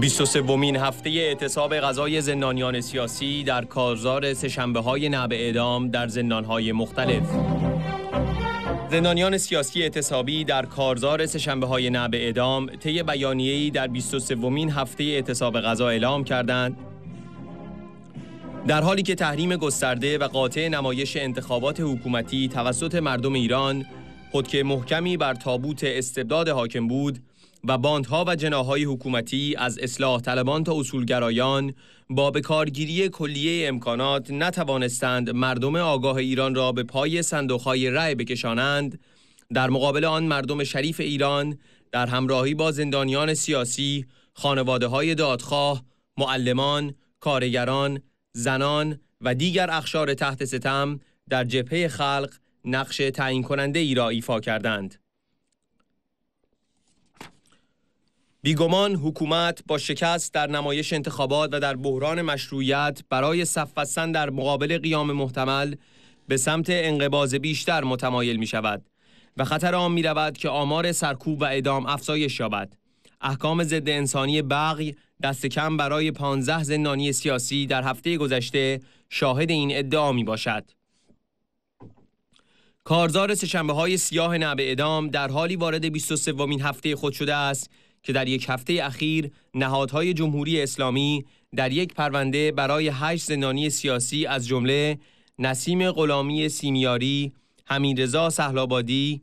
23 بومین هفته اعتصاب غذای زندانیان سیاسی در کارزار سشنبه های نعب اعدام در زندان های مختلف زندانیان سیاسی اعتصابی در کارزار سشنبه های نعب اعدام طی بیانیه‌ای در 23 بومین هفته اعتصاب غذا اعلام کردند در حالی که تحریم گسترده و قاطع نمایش انتخابات حکومتی توسط مردم ایران خود که محکمی بر تابوت استبداد حاکم بود و باندها و جناهای حکومتی از اصلاح طلبان تا اصولگرایان با بکارگیری کلیه امکانات نتوانستند مردم آگاه ایران را به پای صندوقهای رأی بکشانند در مقابل آن مردم شریف ایران در همراهی با زندانیان سیاسی، خانواده های دادخواه، معلمان، کارگران، زنان و دیگر اخشار تحت ستم در جبهه خلق نقش تعیین کننده ای را ایفا کردند. بیگمان حکومت با شکست در نمایش انتخابات و در بحران مشروعیت برای بستن در مقابل قیام محتمل به سمت انقباز بیشتر متمایل می شود و خطر آن می رود که آمار سرکوب و ادام افزایش یابد. احکام ضد انسانی بغی دست کم برای 15 زندانی سیاسی در هفته گذشته شاهد این ادعا می باشد. کارزار سشنبه های سیاه نعب ادام در حالی وارد 23 هفته خود شده است که در یک هفته اخیر نهادهای جمهوری اسلامی در یک پرونده برای هشت زندانی سیاسی از جمله نسیم غلامی سیمیاری، حمیدرضا سهلابادی،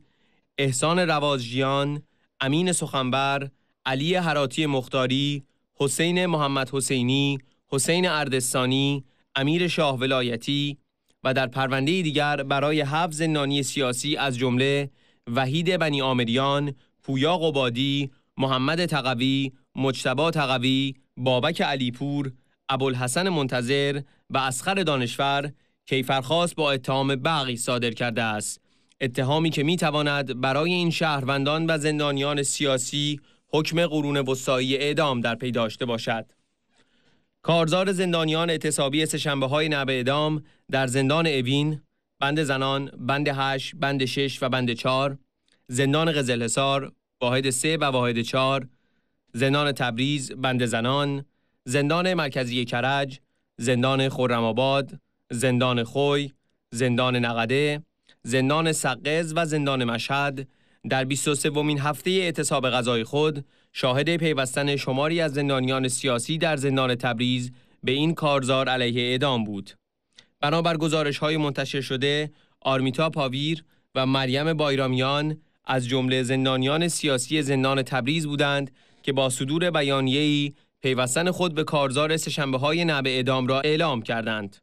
احسان روازجیان، امین سخنبر، علی حراتی مختاری، حسین محمد حسینی، حسین اردستانی، امیر شاه ولایتی و در پرونده دیگر برای هفت زندانی سیاسی از جمله وحید بنی آمریان، پویا قبادی، محمد تقوی، مجتبا تقوی، بابک علیپور، ابوالحسن منتظر و اسخر دانشور کیفرخواست با اتهام بقی صادر کرده است اتهامی که میتواند برای این شهروندان و زندانیان سیاسی حکم قرون وسطایی اعدام در پی داشته باشد کارزار زندانیان اعتصابی سشنبه های نبه اعدام در زندان اوین، بند زنان، بند هش، بند شش و بند چار، زندان قزلحصار واحد سه و واحد چار، زندان تبریز، بند زنان، زندان مرکزی کرج، زندان خرمآباد، زندان خوی، زندان نقده، زندان سقز و زندان مشهد در 23 ومین هفته اعتصاب غذای خود شاهد پیوستن شماری از زندانیان سیاسی در زندان تبریز به این کارزار علیه اعدام بود. بنابر گزارش های منتشر شده، آرمیتا پاویر و مریم بایرامیان از جمله زندانیان سیاسی زندان تبریز بودند که با صدور بیانیه‌ای پیوستن خود به کارزار سشنبه های نبه اعدام را اعلام کردند.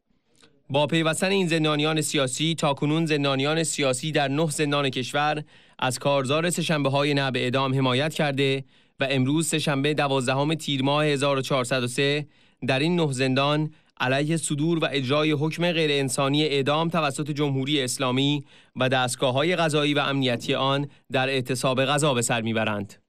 با پیوستن این زندانیان سیاسی تا کنون زندانیان سیاسی در نه زندان کشور از کارزار سشنبه های نبه اعدام حمایت کرده و امروز سهشنبه دوازدهم تیر ماه 1403 در این نه زندان علیه صدور و اجرای حکم غیر انسانی اعدام توسط جمهوری اسلامی و دستگاه های غذایی و امنیتی آن در اعتصاب غذا به سر میبرند.